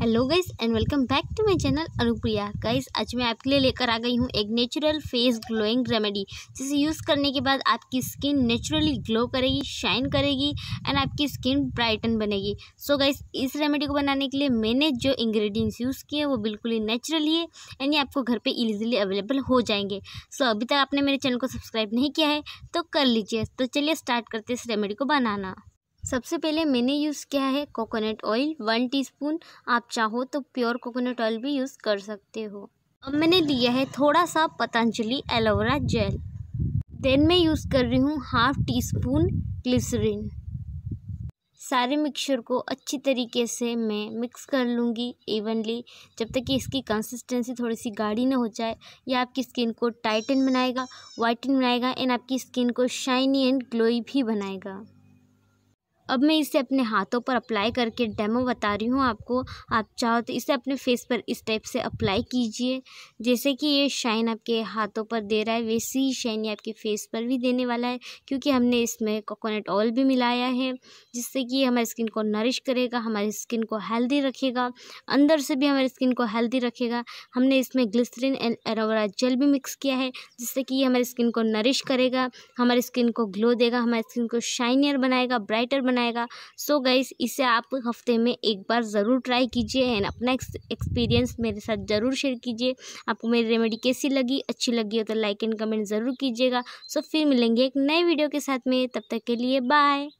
hello guys and welcome back to my channel Anupriya guys आज मैं आपके लिए लेकर आ गई हूँ एक नेचुरल फेस ग्लोइंग रेमेडी जिसे यूज़ करने के बाद आपकी स्किन नेचुरली ग्लो करेगी शाइन करेगी एंड आपकी स्किन ब्राइटन बनेगी सो so गाइस इस रेमेडी को बनाने के लिए मैंने जो इंग्रेडिएंट्स यूज़ किए वो बिल्कुल ही नेचुरली है एंड ये आपको घर पर ईजिली अवेलेबल हो जाएंगे सो so अभी तक आपने मेरे चैनल को सब्सक्राइब नहीं किया है तो कर लीजिए तो चलिए स्टार्ट करते इस रेमेडी को बनाना सबसे पहले मैंने यूज़ किया है कोकोनट ऑयल वन टीस्पून आप चाहो तो प्योर कोकोनट ऑयल भी यूज़ कर सकते हो अब मैंने लिया है थोड़ा सा पतंजलि एलोवेरा जेल देन मैं यूज़ कर रही हूँ हाफ टी स्पून ग्लिसरीन सारे मिक्सचर को अच्छी तरीके से मैं मिक्स कर लूँगी इवनली जब तक कि इसकी कंसिस्टेंसी थोड़ी सी गाढ़ी ना हो जाए यह आपकी स्किन को टाइटन बनाएगा वाइटन बनाएगा एंड आपकी स्किन को शाइनी एंड ग्लोई भी बनाएगा अब मैं इसे अपने हाथों पर अप्लाई करके डेमो बता रही हूँ आपको आप चाहो तो इसे अपने फेस पर इस टाइप से अप्लाई कीजिए जैसे कि ये शाइन आपके हाथों पर दे रहा है वैसी ही शाइन ये आपके फेस पर भी देने वाला है क्योंकि हमने इसमें कोकोनट ऑयल भी मिलाया है जिससे कि हमारी स्किन को नरिश करेगा हमारी स्किन को हेल्दी रखेगा अंदर से भी हमारी स्किन को हेल्दी रखेगा हमने इसमें ग्लिसरीन एंड एरोवेरा जेल भी मिक्स किया है जिससे कि ये हमारी स्किन को नरिश करेगा हमारी स्किन को ग्लो देगा हमारी स्किन को शाइनियर बनाएगा ब्राइटर बनाएगा बनाएगा सो so गई इसे आप हफ्ते में एक बार ज़रूर ट्राई कीजिए एंड अपना एक्सपीरियंस मेरे साथ ज़रूर शेयर कीजिए आपको मेरी रेमेडी कैसी लगी अच्छी लगी हो तो लाइक एंड कमेंट ज़रूर कीजिएगा सो so, फिर मिलेंगे एक नए वीडियो के साथ में तब तक के लिए बाय